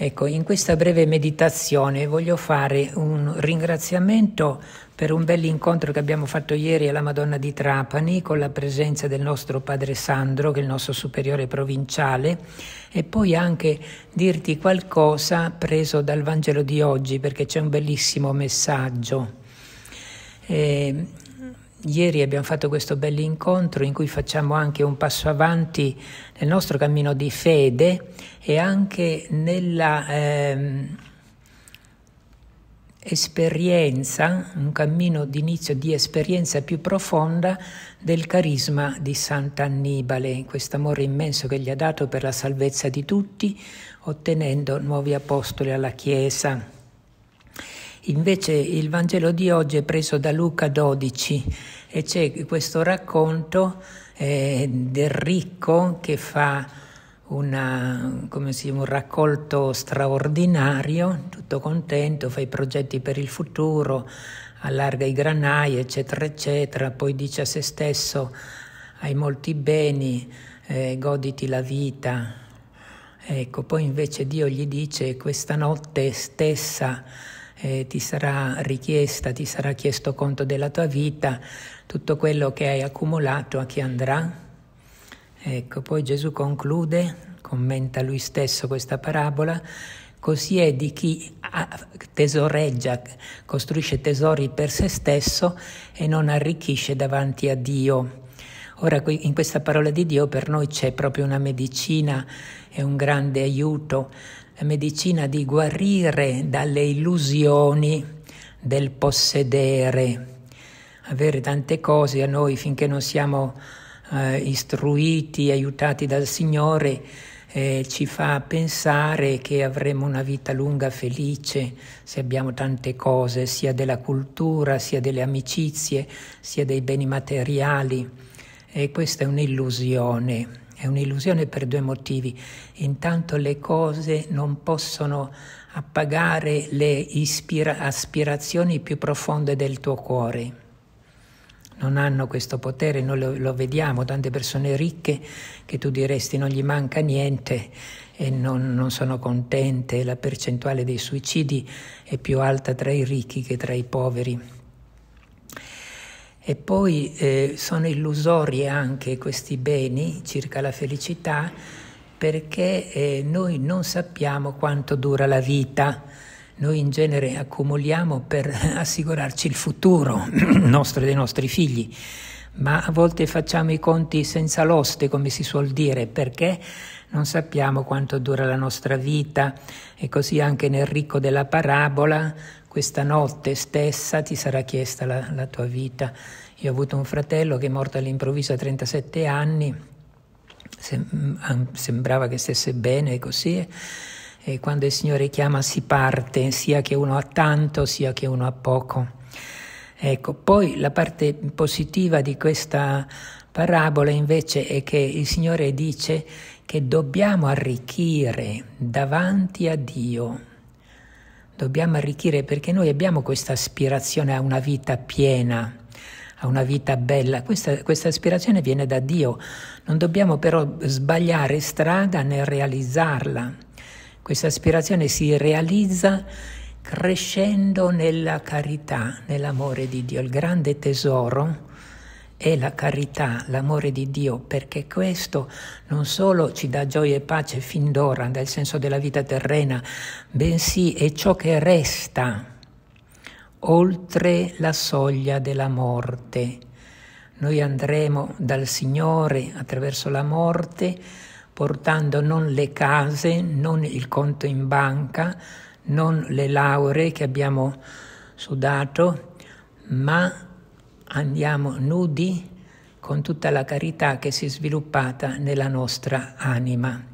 Ecco, in questa breve meditazione voglio fare un ringraziamento per un bell'incontro che abbiamo fatto ieri alla Madonna di Trapani con la presenza del nostro padre Sandro, che è il nostro superiore provinciale, e poi anche dirti qualcosa preso dal Vangelo di oggi, perché c'è un bellissimo messaggio. Eh, Ieri abbiamo fatto questo bell'incontro in cui facciamo anche un passo avanti nel nostro cammino di fede e anche nella ehm, esperienza, un cammino di inizio di esperienza più profonda del carisma di Sant'Annibale, questo amore immenso che gli ha dato per la salvezza di tutti, ottenendo nuovi apostoli alla Chiesa. Invece il Vangelo di oggi è preso da Luca 12 e c'è questo racconto eh, del ricco che fa una, chiama, un raccolto straordinario, tutto contento, fa i progetti per il futuro, allarga i granai, eccetera, eccetera, poi dice a se stesso hai molti beni, eh, goditi la vita. Ecco, poi invece Dio gli dice questa notte stessa eh, ti sarà richiesta, ti sarà chiesto conto della tua vita, tutto quello che hai accumulato a chi andrà? Ecco, poi Gesù conclude, commenta lui stesso questa parabola, così è di chi tesoreggia, costruisce tesori per se stesso e non arricchisce davanti a Dio. Ora in questa parola di Dio per noi c'è proprio una medicina e un grande aiuto la medicina di guarire dalle illusioni del possedere. Avere tante cose a noi finché non siamo eh, istruiti, aiutati dal Signore, eh, ci fa pensare che avremo una vita lunga felice se abbiamo tante cose, sia della cultura, sia delle amicizie, sia dei beni materiali. E questa è un'illusione. È un'illusione per due motivi. Intanto le cose non possono appagare le ispira- aspirazioni più profonde del tuo cuore. Non hanno questo potere, noi lo, lo, vediamo, tante persone ricche che tu diresti non gli manca niente e non, non sono contente, la percentuale dei suicidi è più alta tra i ricchi che tra i poveri e poi eh, sono illusori anche questi beni circa la felicità perché eh, noi non sappiamo quanto dura la vita. Noi in genere accumuliamo per assicurarci il futuro nostro e dei nostri figli ma a volte facciamo i conti senza l'oste, come si suol dire, perché non sappiamo quanto dura la nostra vita e così anche nel ricco della parabola, questa notte stessa ti sarà chiesta la, la tua vita. Io ho avuto un fratello che è morto all'improvviso a 37 anni, sem- sembrava che stesse bene e così. E quando il Signore chiama si parte, sia che uno ha tanto, sia che uno ha poco. Ecco, poi la parte positiva di questa parabola invece è che il Signore dice che dobbiamo arricchire davanti a Dio. Dobbiamo arricchire perché noi abbiamo questa aspirazione a una vita piena, a una vita bella. Questa, questa aspirazione viene da Dio. Non dobbiamo però sbagliare strada nel realizzarla. Questa aspirazione si realizza crescendo nella carità, nell'amore di Dio. Il grande tesoro è la carità, l'amore di Dio, perché questo non solo ci dà gioia e pace fin d'ora, nel senso della vita terrena, bensì è ciò che resta oltre la soglia della morte. Noi andremo dal Signore attraverso la morte portando non le case, non il conto in banca, non le lauree che abbiamo sudato, ma andiamo nudi con tutta la carità che si è sviluppata nella nostra anima.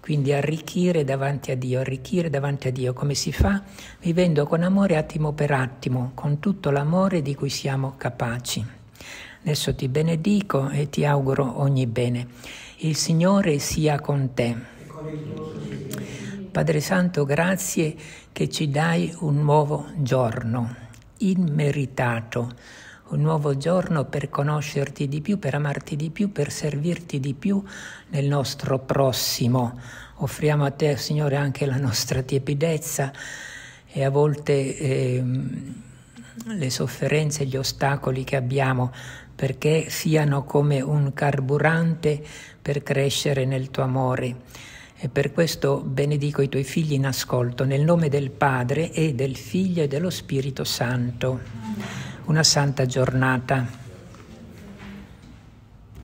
Quindi arricchire davanti a Dio, arricchire davanti a Dio, come si fa? Vivendo con amore attimo per attimo, con tutto l'amore di cui siamo capaci. Adesso ti benedico e ti auguro ogni bene. Il Signore sia con te. E con il tuo Padre Santo, grazie che ci dai un nuovo giorno, immeritato, un nuovo giorno per conoscerti di più, per amarti di più, per servirti di più nel nostro prossimo. Offriamo a te, Signore, anche la nostra tiepidezza e a volte eh, le sofferenze, gli ostacoli che abbiamo, perché siano come un carburante per crescere nel tuo amore. E per questo benedico i tuoi figli in ascolto, nel nome del Padre e del Figlio e dello Spirito Santo. Una santa giornata.